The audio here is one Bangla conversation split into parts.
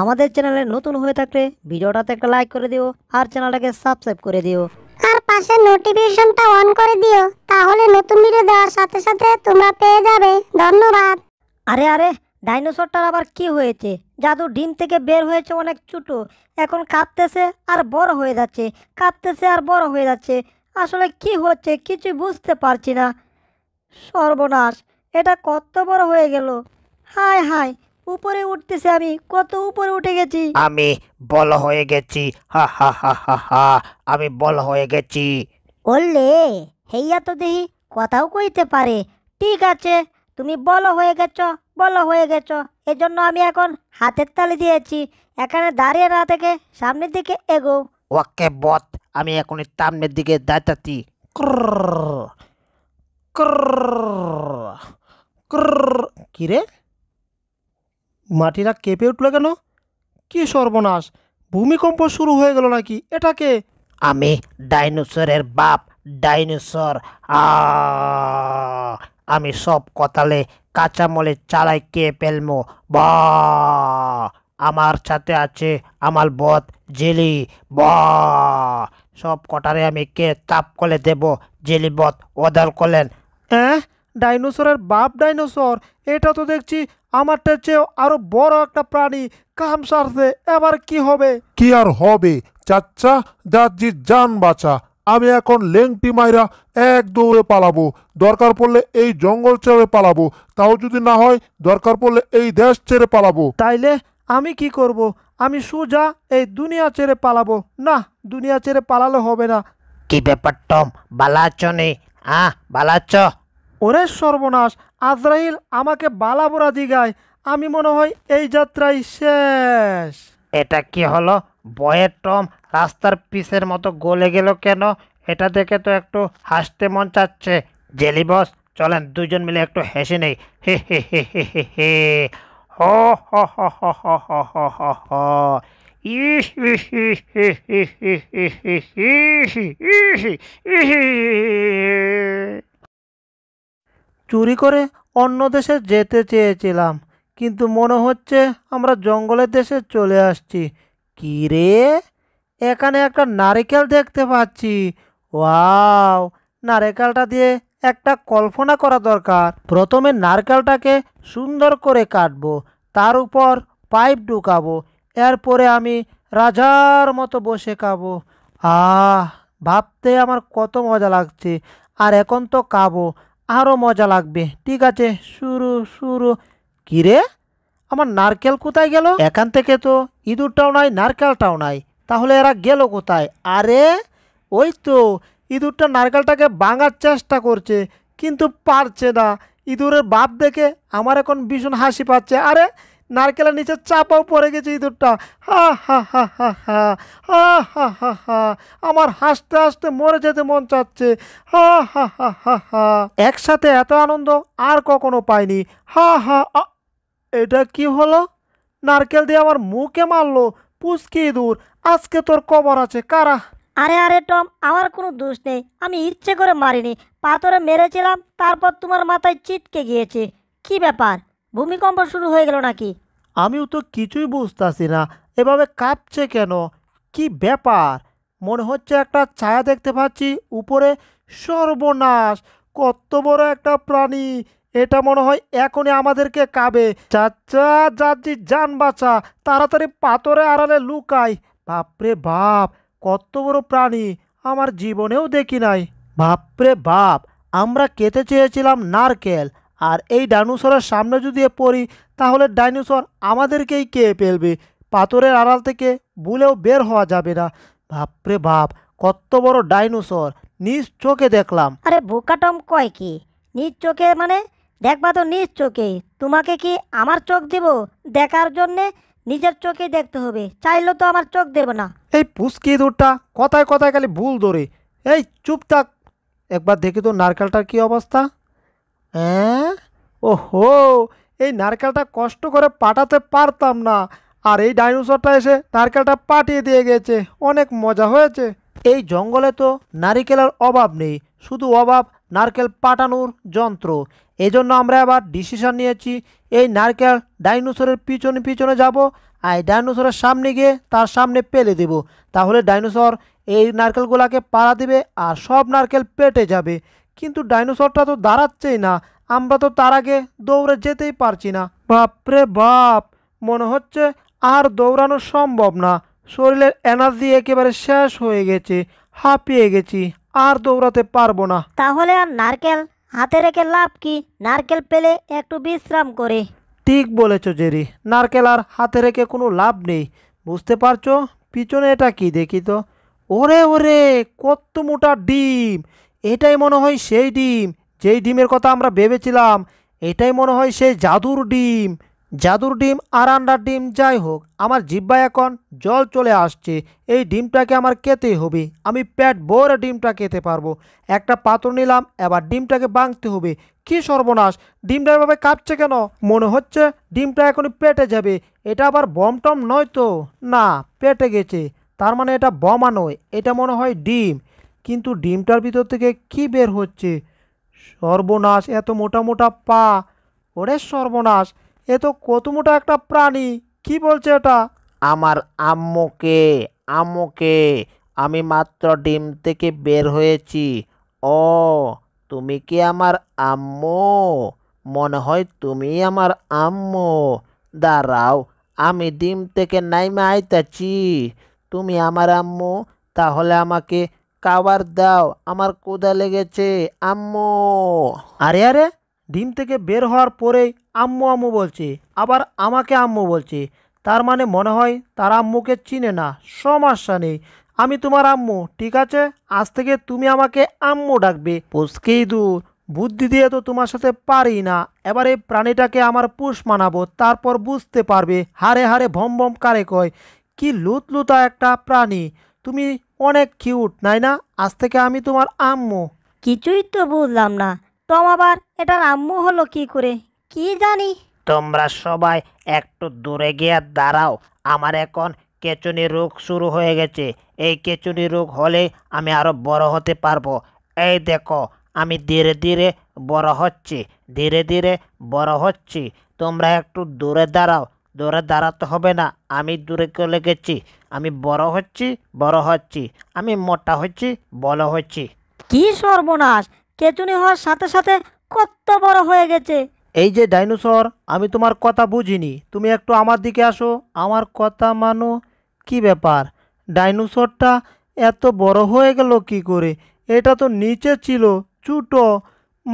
আমাদের চ্যানেলে নতুন হয়ে থাকলে ভিডিওটাতে একটা লাইক করে দিও আর চ্যানেলটাকে সাবস্ক্রাইব করে দিও আর পাশে নোটিফিকেশনটা অন করে দিও তাহলে নতুন ভিডিও দেওয়ার সাথে সাথে তোমরা পেয়ে যাবে ধন্যবাদ আরে আরে ডাইনোসরটার আবার কি হয়েছে জাদু ডিম থেকে বের হয়েছে অনেক ছোটো এখন কাঁপতেছে আর বড় হয়ে যাচ্ছে কাঁপতেছে আর বড় হয়ে যাচ্ছে আসলে কি হচ্ছে কিছু বুঝতে পারছি না সর্বনাশ এটা কত বড় হয়ে গেল হায় হায় উপরে উঠতেছে আমি কত উপরে উঠে গেছি আমি বল হয়ে গেছি হা হা হা হা হা আমি বল হয়ে গেছি বললে হেইয়া তো দেখি কথাও কইতে পারে ঠিক আছে তুমি বল হয়ে গেছ বল হয়ে গেছ এজন্য আমি এখন হাতের তালি দিয়েছি এখানে দাঁড়িয়ে না থেকে সামনের দিকে এগো ওকে বত আমি এখন সামনের দিকে দাঁড়াতি কি রে মাটিরা কেঁপে উঠল কেন কি সর্বনাশ ভূমিকম্প শুরু হয়ে গেল নাকি এটাকে আমি ডাইনোসরের বাপ ডাইনোসর আমি সব কতালে কাঁচামলে চালাই কে পেলম বা আমার সাথে আছে আমার বদ জেলি ব সব কটারে আমি কে চাপ কলে দেব জেলি বদ ওদের কলেন হ্যাঁ ডাইনোসরের বাপ ডাইনোসর এটা তো দেখছি আমারটার চেয়েও আরও বড় একটা প্রাণী কাম সারছে এবার কি হবে কি আর হবে চাচ্চা দাদি যান বাঁচা আমি এখন লেংটি মাইরা এক দৌড়ে পালাবো দরকার পড়লে এই জঙ্গল ছেড়ে পালাবো তাও যদি না হয় দরকার পড়লে এই দেশ ছেড়ে পালাবো তাইলে আমি কি করব। আমি সোজা এই দুনিয়া ছেড়ে পালাবো না দুনিয়া ছেড়ে পালালে হবে না কি ব্যাপার টম বালাচনে আছো বালাচ হ্যাঁ ওরে সর্বনাশ আজরাইল আমাকে বালাবোরা দিগায় আমি মনে হয় এই যাত্রাই শেষ এটা কি হলো বয়ের টম রাস্তার পিসের মতো গলে গেল কেন এটা দেখে তো একটু হাসতে মন চাচ্ছে জেলি বস চলেন দুজন মিলে একটু হেসে নেই হে হে হে হে হে হে হো হ ইস হো হো হো হো হো হো ইহি চুরি করে অন্য দেশে যেতে চেয়েছিলাম কিন্তু মনে হচ্ছে আমরা জঙ্গলের দেশে চলে আসছি কি রে এখানে একটা নারিকেল দেখতে পাচ্ছি ওয়াও নারকেলটা দিয়ে একটা কল্পনা করা দরকার প্রথমে নারকেলটাকে সুন্দর করে কাটবো তার উপর পাইপ ঢুকাবো এরপরে আমি রাজার মতো বসে খাবো আহ ভাবতে আমার কত মজা লাগছে আর এখন তো কাবো আরও মজা লাগবে ঠিক আছে শুরু শুরু কিরে আমার নারকেল কোথায় গেল এখান থেকে তো ইঁদুরটাও নাই নারকেলটাও নাই তাহলে এরা গেল কোথায় আরে ওই তো ইঁদুরটা নারকেলটাকে বাঙার চেষ্টা করছে কিন্তু পারছে না ইঁদুরের বাপ দেখে আমার এখন ভীষণ হাসি পাচ্ছে আরে নারকেলের নিচে চাপাও পড়ে গেছে ইঁদুরটা হা হা হা হা হা হা হা হা হা আমার হাসতে হাসতে মরে যেতে মন চাচ্ছে হা হা হা হা হা একসাথে এত আনন্দ আর কখনো পাইনি হা হা এটা কি হলো নারকেল দিয়ে আমার মুখে মারলো পুচকি ইঁদুর আজকে তোর কবর আছে কারা আরে আরে টম আমার কোনো দোষ নেই আমি ইচ্ছে করে মারিনি পাথরে মেরেছিলাম তারপর তোমার মাথায় চিটকে গিয়েছে কি ব্যাপার ভূমিকম্প শুরু হয়ে গেল নাকি আমিও তো কিছুই বুঝতেছি না এভাবে কাঁপছে কেন কি ব্যাপার মনে হচ্ছে একটা ছায়া দেখতে পাচ্ছি উপরে সর্বনাশ কত বড় একটা প্রাণী এটা মনে হয় এখনই আমাদেরকে কাবে চাচা যে যান বাঁচা তাড়াতাড়ি পাথরে আড়ালে লুকাই বাপরে বাপ কত বড় প্রাণী আমার জীবনেও দেখি নাই বাপরে বাপ আমরা কেতে চেয়েছিলাম নারকেল আর এই ডাইনোসরের সামনে যদি পড়ি তাহলে ডাইনোসর আমাদেরকেই খেয়ে ফেলবে পাথরের আড়াল থেকে বুলেও বের হওয়া যাবে না বাপরে বাপ কত বড় ডাইনোসর নিজ চোখে দেখলাম আরে বোকাটম কয় কি নিজ চোখে মানে দেখবা তো নিজ চোখে তোমাকে কি আমার চোখ দেব দেখার জন্যে নিজের চোখে দেখতে হবে চাইলেও তো আমার চোখ দেব না এই পুষ্কি দূরটা কথায় কথায় খালি ভুল ধরে এই চুপ থাক একবার দেখি তো নারকেলটার কি অবস্থা হ্যাঁ ওহো এই নারকেলটা কষ্ট করে পাঠাতে পারতাম না আর এই ডাইনোসরটা এসে নারকেলটা পাঠিয়ে দিয়ে গেছে অনেক মজা হয়েছে এই জঙ্গলে তো নারিকেলের অভাব নেই শুধু অভাব নারকেল পাটানোর যন্ত্র এজন্য আমরা আবার ডিসিশন নিয়েছি এই নারকেল ডাইনোসরের পিছনে পিছনে যাব আর ডাইনোসরের সামনে গিয়ে তার সামনে পেলে দেব তাহলে ডাইনোসর এই নারকেলগুলাকে পাড়া দিবে আর সব নারকেল পেটে যাবে কিন্তু ডাইনোসরটা তো দাঁড়াচ্ছেই না আমরা তো তার আগে দৌড়ে যেতেই পারছি না বাপরে বাপ মনে হচ্ছে আর দৌড়ানো সম্ভব না শরীরের এনার্জি একেবারে শেষ হয়ে গেছে হাঁপিয়ে গেছি আর দৌড়াতে পারবো না তাহলে আর নারকেল হাতে রেখে লাভ কি নারকেল পেলে একটু বিশ্রাম করে ঠিক বলেছ জেরি নারকেল আর হাতে রেখে কোনো লাভ নেই বুঝতে পারছো পিছনে এটা কি দেখি তো ওরে ওরে কত মোটা ডিম এটাই মনে হয় সেই ডিম যেই ডিমের কথা আমরা ভেবেছিলাম এটাই মনে হয় সেই জাদুর ডিম জাদুর ডিম আর আন্ডার ডিম যাই হোক আমার জিব্বায় এখন জল চলে আসছে এই ডিমটাকে আমার খেতেই হবে আমি প্যাট বড় ডিমটা খেতে পারবো একটা পাত্র নিলাম এবার ডিমটাকে বাঁধতে হবে কি সর্বনাশ ডিমটা এভাবে কাঁপছে কেন মনে হচ্ছে ডিমটা এখনই পেটে যাবে এটা আবার বমটম নয় তো না পেটে গেছে তার মানে এটা বমা নয় এটা মনে হয় ডিম কিন্তু ডিমটার ভিতর থেকে কি বের হচ্ছে সর্বনাশ এত মোটা মোটা পা ওরে সর্বনাশ এ তো কত মোটা একটা প্রাণী কি বলছে এটা আমার আম্মুকে আম্মুকে আমি মাত্র ডিম থেকে বের হয়েছি ও তুমি কি আমার আম্মু মনে হয় তুমি আমার আম্মু দাঁড়াও আমি ডিম থেকে নাইমে আইতাছি তুমি আমার আম্মু তাহলে আমাকে কাবার দাও আমার কোদা লেগেছে আম্মু আরে আরে ডিম থেকে বের হওয়ার পরেই আম্মু আম্মু বলছে আবার আমাকে আম্মু বলছে তার মানে মনে হয় তার আম্মুকে চিনে না সমস্যা নেই আমি তোমার আম্মু ঠিক আছে আজ থেকে তুমি আমাকে আম্মু ডাকবে পোষকেই দূর বুদ্ধি দিয়ে তো তোমার সাথে পারি না এবার এই প্রাণীটাকে আমার পুষ মানাবো তারপর বুঝতে পারবে হারে হারে ভম ভম কারে কয় কি লুতলুতা একটা প্রাণী তুমি অনেক কিউট নাই না আজ থেকে আমি তোমার আম্মু কিছুই তো বুঝলাম না তোম আবার এটার আম্মু হলো কি করে কি জানি তোমরা সবাই একটু দূরে গিয়ে দাঁড়াও আমার এখন কেচুনি রোগ শুরু হয়ে গেছে এই কেচুনি রোগ হলে আমি আরও বড় হতে পারবো এই দেখো আমি ধীরে ধীরে বড় হচ্ছি ধীরে ধীরে বড় হচ্ছি তোমরা একটু দূরে দাঁড়াও দৌড়ে দাঁড়াতে হবে না আমি দূরে চলে গেছি আমি বড় হচ্ছি বড় হচ্ছি আমি মোটা হচ্ছি বড় হচ্ছি কি সর্বনাশ কেতুনি হওয়ার সাথে সাথে কত বড় হয়ে গেছে এই যে ডাইনোসর আমি তোমার কথা বুঝিনি তুমি একটু আমার দিকে আসো আমার কথা মানো কি ব্যাপার ডাইনোসরটা এত বড় হয়ে গেল কি করে এটা তো নিচে ছিল ছোটো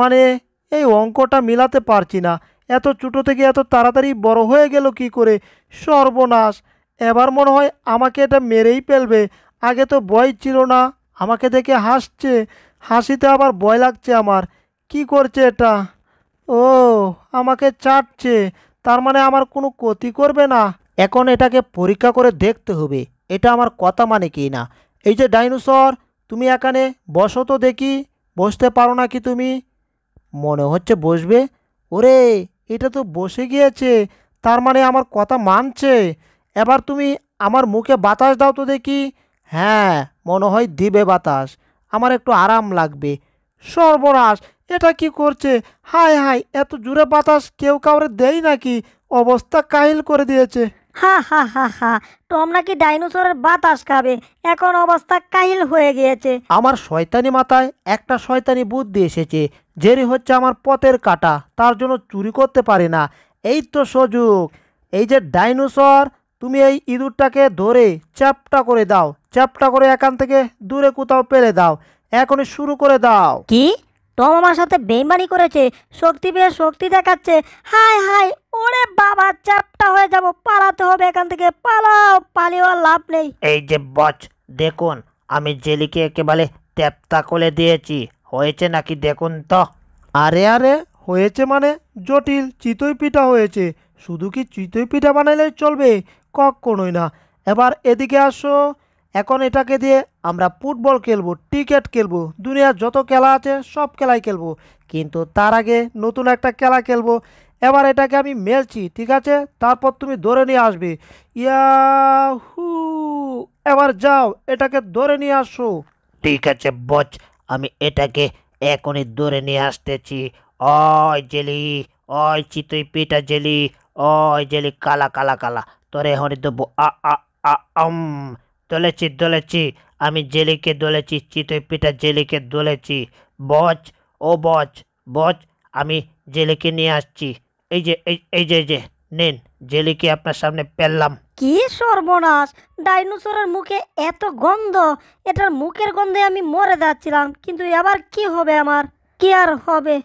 মানে এই অঙ্কটা মিলাতে পারছি না এত ছোটো থেকে এত তাড়াতাড়ি বড় হয়ে গেল কি করে সর্বনাশ এবার মনে হয় আমাকে এটা মেরেই ফেলবে আগে তো ভয় ছিল না আমাকে দেখে হাসছে হাসিতে আবার ভয় লাগছে আমার কি করছে এটা ও আমাকে চাটছে তার মানে আমার কোনো ক্ষতি করবে না এখন এটাকে পরীক্ষা করে দেখতে হবে এটা আমার কথা মানে কি না এই যে ডাইনোসর তুমি এখানে বসো তো দেখি বসতে পারো না কি তুমি মনে হচ্ছে বসবে ওরে এটা তো বসে গিয়েছে তার মানে আমার কথা মানছে এবার তুমি আমার মুখে বাতাস দাও তো দেখি হ্যাঁ মনে হয় দিবে বাতাস আমার একটু আরাম লাগবে সর্বনাশ এটা কি করছে হায় হায় এত জুড়ে বাতাস কেউ কাউরে দেয় নাকি অবস্থা কাহিল করে দিয়েছে হা হা হা হা টম নাকি ডাইনোসরের বাতাস খাবে এখন অবস্থা কাহিল হয়ে গিয়েছে আমার শয়তানি মাথায় একটা শয়তানি বুদ্ধি এসেছে জেরি হচ্ছে আমার পথের কাটা তার জন্য চুরি করতে পারি না এই তো সুযোগ এই যে ডাইনোসর তুমি এই ইঁদুরটাকে ধরে চ্যাপটা করে দাও চ্যাপটা করে এখান থেকে দূরে কোথাও পেলে দাও এখনই শুরু করে দাও কি টম আমার সাথে বেইমানি করেছে শক্তি পেয়ে শক্তি দেখাচ্ছে হাই হাই ওরে বাবা চ্যাপটা হয়ে যাব পালাতে হবে এখান থেকে পালাও পালিয়ে লাভ নেই এই যে বচ দেখুন আমি জেলিকে একেবারে ট্যাপতা করে দিয়েছি হয়েছে নাকি দেখুন তো আরে আরে হয়েছে মানে জটিল চিতই পিঠা হয়েছে শুধু কি চিতই পিঠা বানাইলে চলবে কখনোই না এবার এদিকে আসো এখন এটাকে দিয়ে আমরা ফুটবল খেলবো ক্রিকেট খেলবো দুনিয়ার যত খেলা আছে সব খেলাই খেলবো কিন্তু তার আগে নতুন একটা খেলা খেলবো এবার এটাকে আমি মেলছি ঠিক আছে তারপর তুমি ধরে নিয়ে আসবে ইয়াহু এবার যাও এটাকে ধরে নিয়ে আসো ঠিক আছে বচ আমি এটাকে এখনই ধরে নিয়ে আসতেছি অয় জেলি অয় চিতই পিটা জেলি অয় জেলি কালা কালা কালা তোরে হরি দেবো আ আ আ আম দলেছি দলেছি আমি জেলিকে দলেছি চিতই পিঠা জেলিকে দলেছি বচ ও বচ বচ আমি জেলিকে নিয়ে আসছি এই যে এই যে যে নিন জেলিকে আপনার সামনে পেললাম কি সর্বনাশ ডাইনোসরের মুখে এত গন্ধ এটার মুখের গন্ধে আমি মরে যাচ্ছিলাম কিন্তু এবার কি হবে আমার কি আর হবে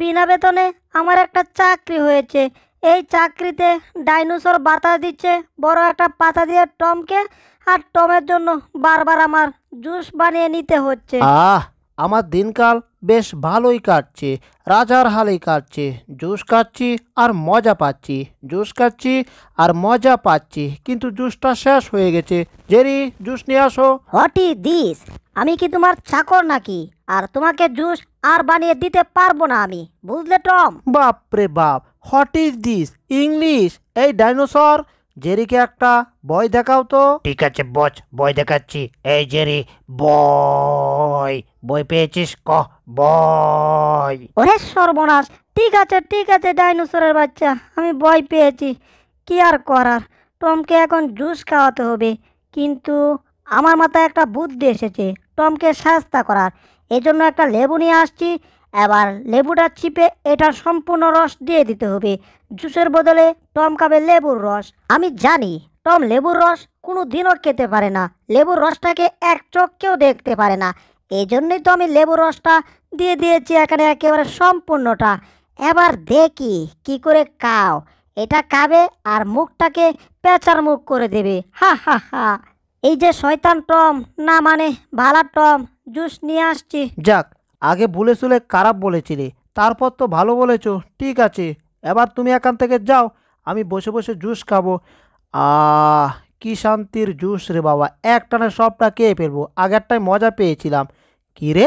বিনা বেতনে আমার একটা চাকরি হয়েছে এই চাকরিতে ডাইনোসর বাতাস দিচ্ছে বড় একটা পাতা দিয়ে টমকে আর টমের জন্য বারবার আমার জুস বানিয়ে নিতে হচ্ছে আহ আমার দিনকাল বেশ ভালোই কাটছে রাজার হালেই কাটছে জুস খাচ্ছি আর মজা পাচ্ছি জুস খাচ্ছি আর মজা পাচ্ছি কিন্তু জুসটা শেষ হয়ে গেছে জেরি জুস নিয়ে আসো হটি দিস আমি কি তোমার চাকর নাকি আর তোমাকে জুস আর বানিয়ে দিতে পারবো না আমি বুঝলে টম বাপরে বাপ হট ইজ দিস ইংলিশ এই ডাইনোসর জেরিকে একটা বই দেখাও তো ঠিক আছে বচ বই দেখাচ্ছি এই জেরি বই বই পেয়েছিস ক বই ওরে সর্বনাশ ঠিক আছে ঠিক আছে ডাইনোসরের বাচ্চা আমি বই পেয়েছি কি আর করার টমকে এখন জুস খাওয়াতে হবে কিন্তু আমার মাথায় একটা বুদ্ধি এসেছে টমকে সাস্তা করার এজন্য একটা লেবু নিয়ে আসছি এবার লেবুটা চিপে এটা সম্পূর্ণ রস দিয়ে দিতে হবে জুসের বদলে টম খাবে লেবুর রস আমি জানি টম লেবুর রস কোনো দিনও খেতে পারে না লেবুর রসটাকে এক চোখকেও দেখতে পারে না এই জন্যই তো আমি লেবুর রসটা দিয়ে দিয়েছি এখানে একেবারে সম্পূর্ণটা এবার দেখি কি করে কাও এটা খাবে আর মুখটাকে পেঁচার মুখ করে দেবে হা হা হা এই যে শয়তান টম না মানে ভালা টম জুস নিয়ে আসছি যাক আগে বলে শুলে খারাপ বলেছিলে তারপর তো ভালো বলেছ ঠিক আছে এবার তুমি এখান থেকে যাও আমি বসে বসে জুস খাবো আ কি শান্তির জুস রে বাবা টানে সবটা খেয়ে ফেলবো আগেরটায় মজা পেয়েছিলাম কী রে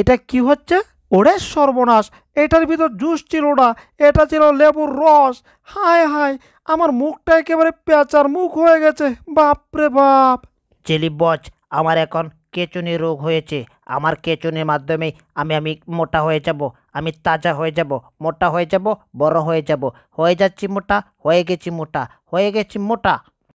এটা কি হচ্ছে ওরে সর্বনাশ এটার ভিতর জুস ছিল না এটা ছিল লেবুর রস হায় হায় আমার মুখটা একেবারে পেঁচার মুখ হয়ে গেছে বাপরে বাপ চেলি বচ আমার এখন কেচুনি রোগ হয়েছে আমার কেচুনির মাধ্যমে আমি আমি মোটা হয়ে যাব আমি তাজা হয়ে যাব মোটা হয়ে যাব বড় হয়ে যাব হয়ে যাচ্ছি মোটা হয়ে গেছি মোটা হয়ে গেছি মোটা